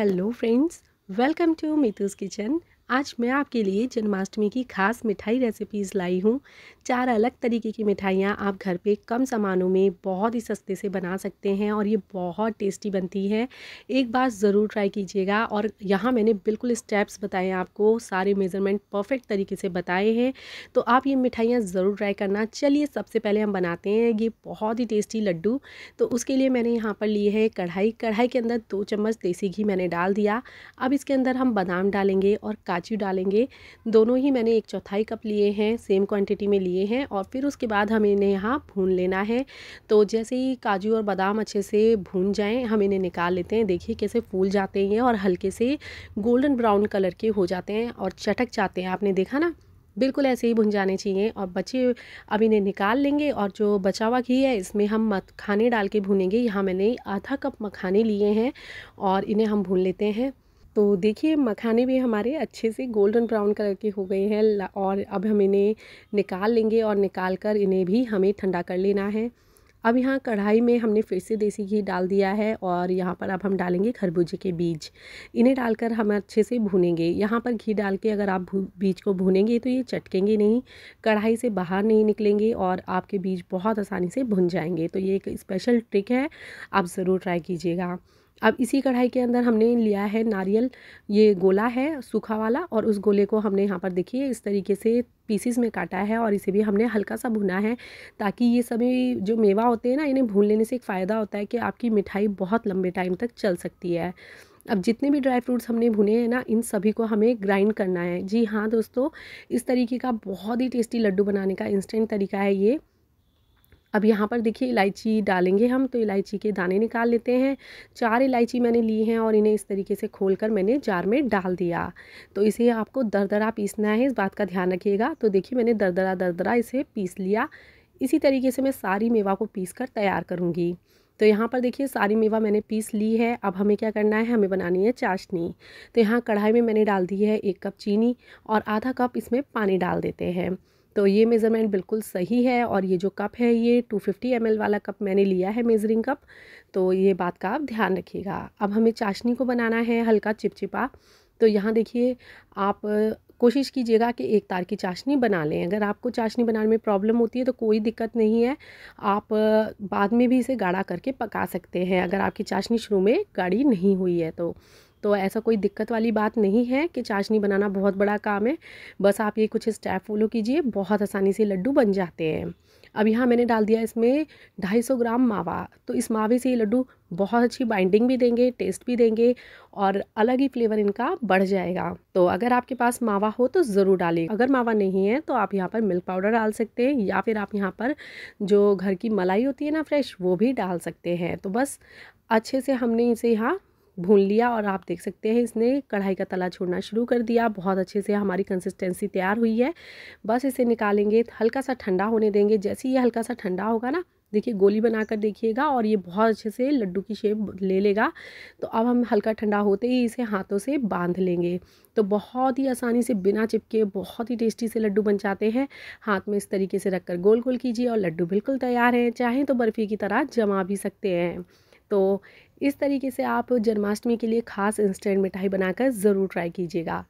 hello friends welcome to mitu's kitchen आज मैं आपके लिए जन्माष्टमी की खास मिठाई रेसिपीज़ लाई हूँ चार अलग तरीके की मिठाइयाँ आप घर पे कम सामानों में बहुत ही सस्ते से बना सकते हैं और ये बहुत टेस्टी बनती है एक बार ज़रूर ट्राई कीजिएगा और यहाँ मैंने बिल्कुल स्टेप्स बताए आपको सारे मेज़रमेंट परफेक्ट तरीके से बताए हैं तो आप ये मिठाइयाँ ज़रूर ट्राई करना चलिए सबसे पहले हम बनाते हैं ये बहुत ही टेस्टी लड्डू तो उसके लिए मैंने यहाँ पर लिए है कढ़ाई कढ़ाई के अंदर दो चम्मच देसी घी मैंने डाल दिया अब इसके अंदर हम बादाम डालेंगे और काजू डालेंगे दोनों ही मैंने एक चौथाई कप लिए हैं सेम क्वांटिटी में लिए हैं और फिर उसके बाद हमें इन्हें यहाँ भून लेना है तो जैसे ही काजू और बादाम अच्छे से भून जाएँ हम इन्हें निकाल लेते हैं देखिए कैसे फूल जाते हैं और हल्के से गोल्डन ब्राउन कलर के हो जाते हैं और चटक जाते हैं आपने देखा ना बिल्कुल ऐसे ही भुन जाने चाहिए और बचे अब इन्हें निकाल लेंगे और जो बचा हुआ घी है इसमें हम मखाने डाल के भूनेंगे यहाँ मैंने आधा कप मखाने लिए हैं और इन्हें हम भून लेते हैं तो देखिए मखाने भी हमारे अच्छे से गोल्डन ब्राउन कलर के हो गए हैं और अब हम इन्हें निकाल लेंगे और निकाल कर इन्हें भी हमें ठंडा कर लेना है अब यहाँ कढ़ाई में हमने फिर से देसी घी डाल दिया है और यहाँ पर अब हम डालेंगे खरबूजे के बीज इन्हें डालकर हम अच्छे से भूनेंगे यहाँ पर घी डाल के अगर आप बीज को भूनेंगे तो ये चटकेंगे नहीं कढ़ाई से बाहर नहीं निकलेंगे और आपके बीज बहुत आसानी से भुन जाएंगे तो ये एक स्पेशल ट्रिक है आप ज़रूर ट्राई कीजिएगा अब इसी कढ़ाई के अंदर हमने लिया है नारियल ये गोला है सूखा वाला और उस गोले को हमने यहाँ पर देखिए इस तरीके से पीसीस में काटा है और इसे भी हमने हल्का सा भुना है ताकि ये सभी जो मेवा होते हैं ना इन्हें भून लेने से एक फ़ायदा होता है कि आपकी मिठाई बहुत लंबे टाइम तक चल सकती है अब जितने भी ड्राई फ्रूट्स हमने भुने हैं ना इन सभी को हमें ग्राइंड करना है जी हाँ दोस्तों इस तरीके का बहुत ही टेस्टी लड्डू बनाने का इंस्टेंट तरीका है ये अब यहाँ पर देखिए इलायची डालेंगे हम तो इलायची के दाने निकाल लेते हैं चार इलायची मैंने ली हैं और इन्हें इस तरीके से खोल कर मैंने जार में डाल दिया तो इसे आपको दरदरा पीसना है इस बात का ध्यान रखिएगा तो देखिए मैंने दरदरा दरदरा इसे पीस लिया इसी तरीके से मैं सारी मेवा को पीस कर तैयार करूँगी तो यहाँ पर देखिए सारी मेवा मैंने पीस ली है अब हमें क्या करना है हमें बनानी है चाशनी तो यहाँ कढ़ाई में मैंने डाल दी है एक कप चीनी और आधा कप इसमें पानी डाल देते हैं तो ये मेज़रमेंट बिल्कुल सही है और ये जो कप है ये 250 फिफ्टी वाला कप मैंने लिया है मेज़रिंग कप तो ये बात का आप ध्यान रखिएगा अब हमें चाशनी को बनाना है हल्का चिपचिपा तो यहाँ देखिए आप कोशिश कीजिएगा कि एक तार की चाशनी बना लें अगर आपको चाशनी बनाने में प्रॉब्लम होती है तो कोई दिक्कत नहीं है आप बाद में भी इसे गाढ़ा करके पका सकते हैं अगर आपकी चाशनी शुरू में गाढ़ी नहीं हुई है तो तो ऐसा कोई दिक्कत वाली बात नहीं है कि चाशनी बनाना बहुत बड़ा काम है बस आप ये कुछ स्टेप फॉलो कीजिए बहुत आसानी से लड्डू बन जाते हैं अब यहाँ मैंने डाल दिया इसमें 250 ग्राम मावा तो इस मावे से ये लड्डू बहुत अच्छी बाइंडिंग भी देंगे टेस्ट भी देंगे और अलग ही फ्लेवर इनका बढ़ जाएगा तो अगर आपके पास मावा हो तो ज़रूर डालें अगर मावा नहीं है तो आप यहाँ पर मिल्क पाउडर डाल सकते हैं या फिर आप यहाँ पर जो घर की मलाई होती है ना फ्रेश वो भी डाल सकते हैं तो बस अच्छे से हमने इसे यहाँ भून लिया और आप देख सकते हैं इसने कढ़ाई का तला छोड़ना शुरू कर दिया बहुत अच्छे से हमारी कंसिस्टेंसी तैयार हुई है बस इसे निकालेंगे हल्का सा ठंडा होने देंगे जैसे ही ये हल्का सा ठंडा होगा ना देखिए गोली बनाकर देखिएगा और ये बहुत अच्छे से लड्डू की शेप ले लेगा तो अब हम हल्का ठंडा होते ही इसे हाथों से बांध लेंगे तो बहुत ही आसानी से बिना चिपके बहुत ही टेस्टी से लड्डू बन जाते हैं हाथ में इस तरीके से रखकर गोल गोल कीजिए और लड्डू बिल्कुल तैयार हैं चाहें तो बर्फ़ी की तरह जमा भी सकते हैं तो इस तरीके से आप जन्माष्टमी के लिए खास इंस्टेंट मिठाई बनाकर ज़रूर ट्राई कीजिएगा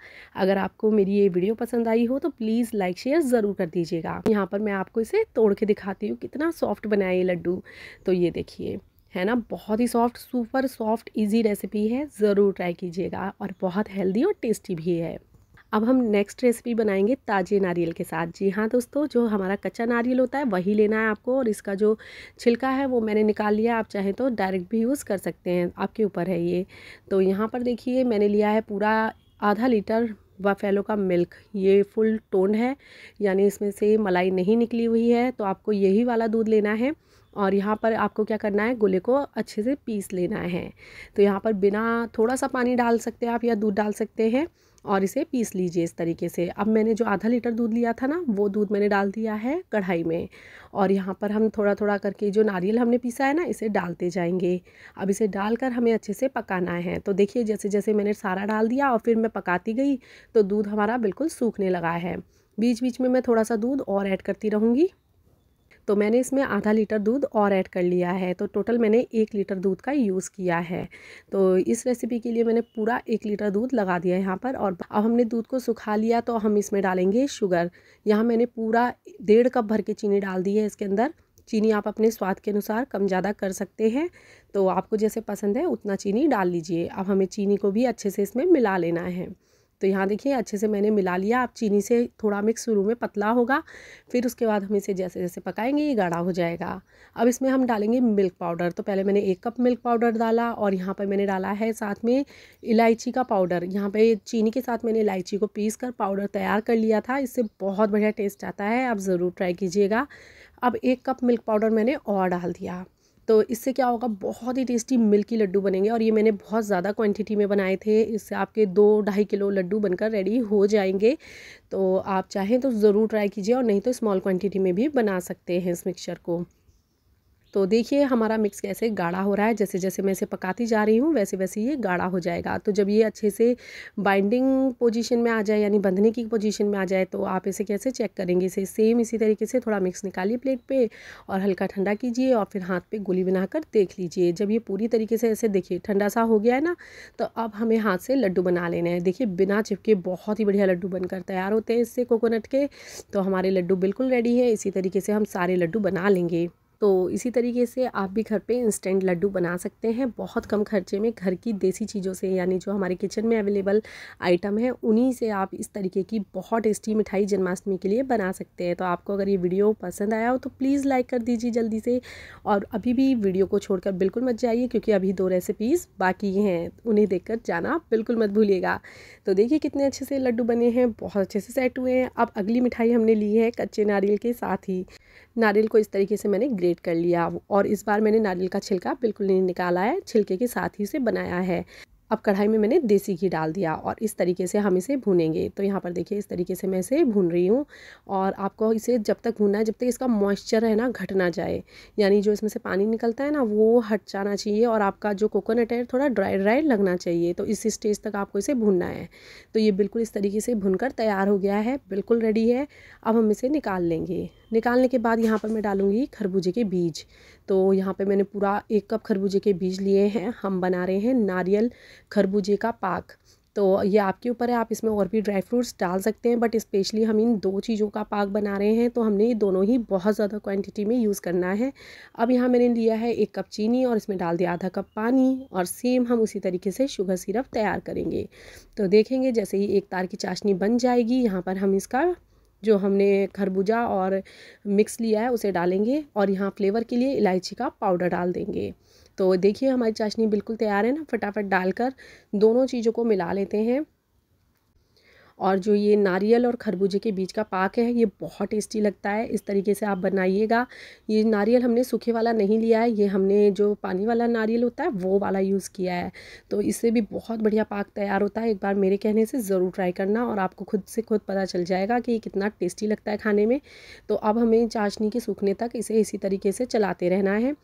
अगर आपको मेरी ये वीडियो पसंद आई हो तो प्लीज़ लाइक शेयर ज़रूर कर दीजिएगा यहाँ पर मैं आपको इसे तोड़ के दिखाती हूँ कितना सॉफ्ट बनाया ये लड्डू तो ये देखिए है ना बहुत ही soft super soft easy recipe है ज़रूर ट्राई कीजिएगा और बहुत हेल्दी और टेस्टी भी है अब हम नेक्स्ट रेसिपी बनाएंगे ताजे नारियल के साथ जी हाँ दोस्तों जो हमारा कच्चा नारियल होता है वही लेना है आपको और इसका जो छिलका है वो मैंने निकाल लिया आप चाहे तो डायरेक्ट भी यूज़ कर सकते हैं आपके ऊपर है ये तो यहाँ पर देखिए मैंने लिया है पूरा आधा लीटर बफेलो का मिल्क ये फुल टोन है यानी इसमें से मलाई नहीं निकली हुई है तो आपको यही वाला दूध लेना है और यहाँ पर आपको क्या करना है गुले को अच्छे से पीस लेना है तो यहाँ पर बिना थोड़ा सा पानी डाल सकते हैं आप या दूध डाल सकते हैं और इसे पीस लीजिए इस तरीके से अब मैंने जो आधा लीटर दूध लिया था ना वो दूध मैंने डाल दिया है कढ़ाई में और यहाँ पर हम थोड़ा थोड़ा करके जो नारियल हमने पीसा है ना इसे डालते जाएंगे अब इसे डालकर हमें अच्छे से पकाना है तो देखिए जैसे जैसे मैंने सारा डाल दिया और फिर मैं पकाती गई तो दूध हमारा बिल्कुल सूखने लगा है बीच बीच में मैं थोड़ा सा दूध और ऐड करती रहूँगी तो मैंने इसमें आधा लीटर दूध और ऐड कर लिया है तो टोटल मैंने एक लीटर दूध का यूज़ किया है तो इस रेसिपी के लिए मैंने पूरा एक लीटर दूध लगा दिया यहाँ पर और अब हमने दूध को सुखा लिया तो हम इसमें डालेंगे शुगर यहाँ मैंने पूरा डेढ़ कप भर के चीनी डाल दी है इसके अंदर चीनी आप अपने स्वाद के अनुसार कम ज़्यादा कर सकते हैं तो आपको जैसे पसंद है उतना चीनी डाल लीजिए अब हमें चीनी को भी अच्छे से इसमें मिला लेना है तो यहाँ देखिए अच्छे से मैंने मिला लिया आप चीनी से थोड़ा मिक्स शुरू में पतला होगा फिर उसके बाद हम इसे जैसे जैसे पकाएंगे ये गाढ़ा हो जाएगा अब इसमें हम डालेंगे मिल्क पाउडर तो पहले मैंने एक कप मिल्क पाउडर डाला और यहाँ पर मैंने डाला है साथ में इलायची का पाउडर यहाँ पर चीनी के साथ मैंने इलायची को पीस कर पाउडर तैयार कर लिया था इससे बहुत बढ़िया टेस्ट आता है आप ज़रूर ट्राई कीजिएगा अब एक कप मिल्क पाउडर मैंने और डाल दिया तो इससे क्या होगा बहुत ही टेस्टी मिल्की लड्डू बनेंगे और ये मैंने बहुत ज़्यादा क्वांटिटी में बनाए थे इससे आपके दो ढाई किलो लड्डू बनकर रेडी हो जाएंगे तो आप चाहें तो ज़रूर ट्राई कीजिए और नहीं तो स्मॉल क्वांटिटी में भी बना सकते हैं इस मिक्सचर को तो देखिए हमारा मिक्स कैसे गाढ़ा हो रहा है जैसे जैसे मैं इसे पकाती जा रही हूँ वैसे वैसे ये गाढ़ा हो जाएगा तो जब ये अच्छे से बाइंडिंग पोजीशन में आ जाए यानी बंधने की पोजीशन में आ जाए तो आप इसे कैसे चेक करेंगे इसे सेम इसी तरीके से थोड़ा मिक्स निकालिए प्लेट पर और हल्का ठंडा कीजिए और फिर हाथ पे गोली बनाकर देख लीजिए जब ये पूरी तरीके से ऐसे देखिए ठंडा सा हो गया है ना तो अब हमें हाथ से लड्डू बना लेने हैं देखिए बिना चिपके बहुत ही बढ़िया लड्डू बनकर तैयार होते हैं इससे कोकोनट के तो हमारे लड्डू बिल्कुल रेडी है इसी तरीके से हम सारे लड्डू बना लेंगे तो इसी तरीके से आप भी घर पे इंस्टेंट लड्डू बना सकते हैं बहुत कम खर्चे में घर की देसी चीज़ों से यानी जो हमारे किचन में अवेलेबल आइटम है उन्हीं से आप इस तरीके की बहुत टेस्टी मिठाई जन्माष्टमी के लिए बना सकते हैं तो आपको अगर ये वीडियो पसंद आया हो तो प्लीज़ लाइक कर दीजिए जल्दी से और अभी भी वीडियो को छोड़कर बिल्कुल मत जाइए क्योंकि अभी दो रेसिपीज़ बाकी हैं उन्हें देख जाना बिल्कुल मत भूलिएगा तो देखिए कितने अच्छे से लड्डू बने हैं बहुत अच्छे से सेट हुए हैं अब अगली मिठाई हमने ली है कच्चे नारियल के साथ ही नारियल को इस तरीके से मैंने ग्रेट कर लिया और इस बार मैंने नारियल का छिलका बिल्कुल नहीं निकाला है छिलके के साथ ही से बनाया है अब कढ़ाई में मैंने देसी घी डाल दिया और इस तरीके से हम इसे भूनेंगे तो यहाँ पर देखिए इस तरीके से मैं इसे भून रही हूँ और आपको इसे जब तक भूनना है जब तक इसका मॉइस्चर है ना घट ना जाए यानी जो इसमें से पानी निकलता है ना वो हट जाना चाहिए और आपका जो कोकोनट है थोड़ा ड्राई ड्राई लगना चाहिए तो इस स्टेज तक आपको इसे भूनना है तो ये बिल्कुल इस तरीके से भून तैयार हो गया है बिल्कुल रेडी है अब हम इसे निकाल लेंगे निकालने के बाद यहाँ पर मैं डालूँगी खरबूजे के बीज तो यहाँ पे मैंने पूरा एक कप खरबूजे के बीज लिए हैं हम बना रहे हैं नारियल खरबूजे का पाक तो ये आपके ऊपर है आप इसमें और भी ड्राई फ्रूट्स डाल सकते हैं बट स्पेशली हम इन दो चीज़ों का पाक बना रहे हैं तो हमने ये दोनों ही बहुत ज़्यादा क्वांटिटी में यूज़ करना है अब यहाँ मैंने लिया है एक कप चीनी और इसमें डाल दिया आधा कप पानी और सेम हम उसी तरीके से शुगर सिरप तैयार करेंगे तो देखेंगे जैसे ही एक तार की चाशनी बन जाएगी यहाँ पर हम इसका जो हमने खरबूजा और मिक्स लिया है उसे डालेंगे और यहाँ फ्लेवर के लिए इलायची का पाउडर डाल देंगे तो देखिए हमारी चाशनी बिल्कुल तैयार है ना फटाफट डालकर दोनों चीज़ों को मिला लेते हैं और जो ये नारियल और खरबूजे के बीच का पाक है ये बहुत टेस्टी लगता है इस तरीके से आप बनाइएगा ये नारियल हमने सूखे वाला नहीं लिया है ये हमने जो पानी वाला नारियल होता है वो वाला यूज़ किया है तो इससे भी बहुत बढ़िया पाक तैयार होता है एक बार मेरे कहने से ज़रूर ट्राई करना और आपको खुद से खुद पता चल जाएगा कि ये कितना टेस्टी लगता है खाने में तो अब हमें चाशनी के सूखने तक इसे इसी तरीके से चलाते रहना है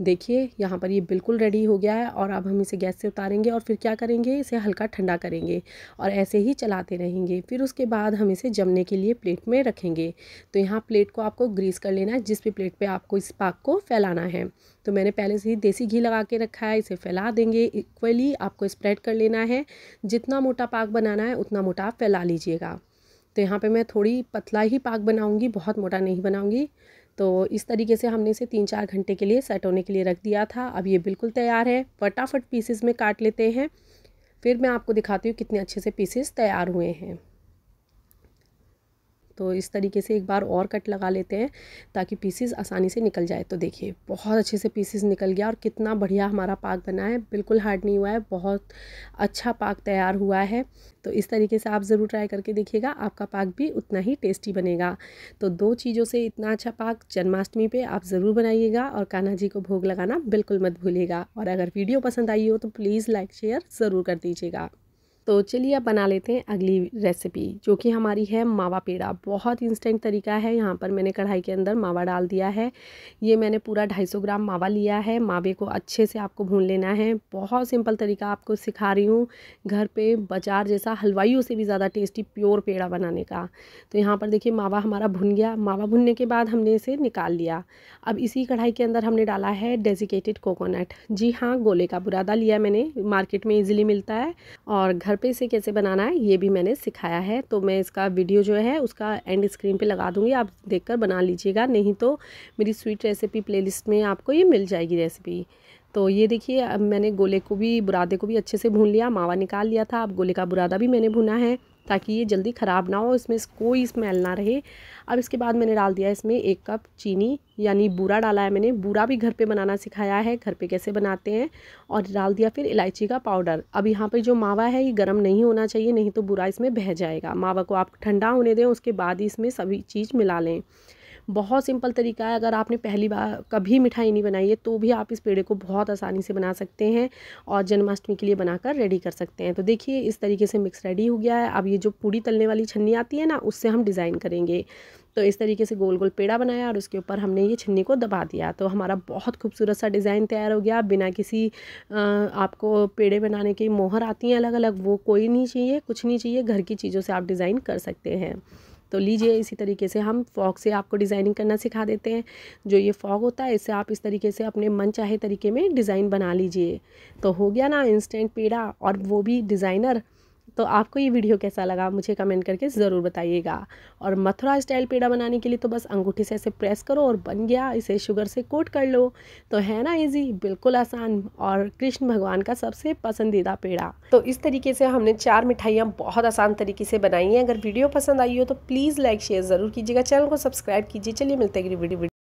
देखिए यहाँ पर ये बिल्कुल रेडी हो गया है और अब हम इसे गैस से उतारेंगे और फिर क्या करेंगे इसे हल्का ठंडा करेंगे और ऐसे ही चलाते रहेंगे फिर उसके बाद हम इसे जमने के लिए प्लेट में रखेंगे तो यहाँ प्लेट को आपको ग्रीस कर लेना है जिस भी प्लेट पे आपको इस पाक को फैलाना है तो मैंने पहले से ही देसी घी लगा के रखा है इसे फैला देंगे इक्वली आपको स्प्रेड कर लेना है जितना मोटा पाक बनाना है उतना मोटा आप फैला लीजिएगा तो यहाँ पर मैं थोड़ी पतला ही पाक बनाऊँगी बहुत मोटा नहीं बनाऊँगी तो इस तरीके से हमने इसे तीन चार घंटे के लिए सेट होने के लिए रख दिया था अब ये बिल्कुल तैयार है फटाफट पीसेस में काट लेते हैं फिर मैं आपको दिखाती हूँ कितने अच्छे से पीसेस तैयार हुए हैं तो इस तरीके से एक बार और कट लगा लेते हैं ताकि पीसीस आसानी से निकल जाए तो देखिए बहुत अच्छे से पीसीस निकल गया और कितना बढ़िया हमारा पाक बना है बिल्कुल हार्ड नहीं हुआ है बहुत अच्छा पाक तैयार हुआ है तो इस तरीके से आप ज़रूर ट्राई करके देखिएगा आपका पाक भी उतना ही टेस्टी बनेगा तो दो चीज़ों से इतना अच्छा पाक जन्माष्टमी पे आप ज़रूर बनाइएगा और कान्हा जी को भोग लगाना बिल्कुल मत भूलिएगा और अगर वीडियो पसंद आई हो तो प्लीज़ लाइक शेयर ज़रूर कर दीजिएगा तो चलिए अब बना लेते हैं अगली रेसिपी जो कि हमारी है मावा पेड़ा बहुत इंस्टेंट तरीका है यहाँ पर मैंने कढ़ाई के अंदर मावा डाल दिया है ये मैंने पूरा 250 ग्राम मावा लिया है मावे को अच्छे से आपको भून लेना है बहुत सिंपल तरीका आपको सिखा रही हूँ घर पे बाजार जैसा हलवाइयों से भी ज़्यादा टेस्टी प्योर पेड़ा बनाने का तो यहाँ पर देखिए मावा हमारा भुन गया मावा भुनने के बाद हमने इसे निकाल लिया अब इसी कढ़ाई के अंदर हमने डाला है डेजिकेटेड कोकोनट जी हाँ गोले का बुरादा लिया मैंने मार्केट में ईजिली मिलता है और घर पे इसे कैसे बनाना है ये भी मैंने सिखाया है तो मैं इसका वीडियो जो है उसका एंड स्क्रीन पे लगा दूँगी आप देखकर बना लीजिएगा नहीं तो मेरी स्वीट रेसिपी प्लेलिस्ट में आपको ये मिल जाएगी रेसिपी तो ये देखिए अब मैंने गोले को भी बुरादे को भी अच्छे से भून लिया मावा निकाल लिया था अब गोले का बुरादा भी मैंने भुना है ताकि ये जल्दी ख़राब ना हो इसमें कोई स्मेल ना रहे अब इसके बाद मैंने डाल दिया इसमें एक कप चीनी यानी बूरा डाला है मैंने बूरा भी घर पे बनाना सिखाया है घर पे कैसे बनाते हैं और डाल दिया फिर इलायची का पाउडर अब यहाँ पे जो मावा है ये गर्म नहीं होना चाहिए नहीं तो बुरा इसमें बह जाएगा मावा को आप ठंडा होने दें उसके बाद ही इसमें सभी चीज़ मिला लें बहुत सिंपल तरीका है अगर आपने पहली बार कभी मिठाई नहीं बनाई है तो भी आप इस पेड़े को बहुत आसानी से बना सकते हैं और जन्माष्टमी के लिए बनाकर रेडी कर सकते हैं तो देखिए इस तरीके से मिक्स रेडी हो गया है अब ये जो पूड़ी तलने वाली छन्नी आती है ना उससे हम डिज़ाइन करेंगे तो इस तरीके से गोल गोल पेड़ा बनाया और उसके ऊपर हमने ये छन्नी को दबा दिया तो हमारा बहुत खूबसूरत सा डिज़ाइन तैयार हो गया बिना किसी आपको पेड़े बनाने की मोहर आती हैं अलग अलग वो कोई नहीं चाहिए कुछ नहीं चाहिए घर की चीज़ों से आप डिज़ाइन कर सकते हैं तो लीजिए इसी तरीके से हम फॉग से आपको डिज़ाइनिंग करना सिखा देते हैं जो ये फॉग होता है इससे आप इस तरीके से अपने मन चाहे तरीके में डिज़ाइन बना लीजिए तो हो गया ना इंस्टेंट पेड़ा और वो भी डिज़ाइनर तो आपको ये वीडियो कैसा लगा मुझे कमेंट करके ज़रूर बताइएगा और मथुरा स्टाइल पेड़ा बनाने के लिए तो बस अंगूठी से ऐसे प्रेस करो और बन गया इसे शुगर से कोट कर लो तो है ना इजी बिल्कुल आसान और कृष्ण भगवान का सबसे पसंदीदा पेड़ा तो इस तरीके से हमने चार मिठाइयाँ बहुत आसान तरीके से बनाई हैं अगर वीडियो पसंद आई हो तो प्लीज़ लाइक शेयर ज़रूर कीजिएगा चैनल को सब्सक्राइब कीजिए चलिए मिलते हैं वीडियो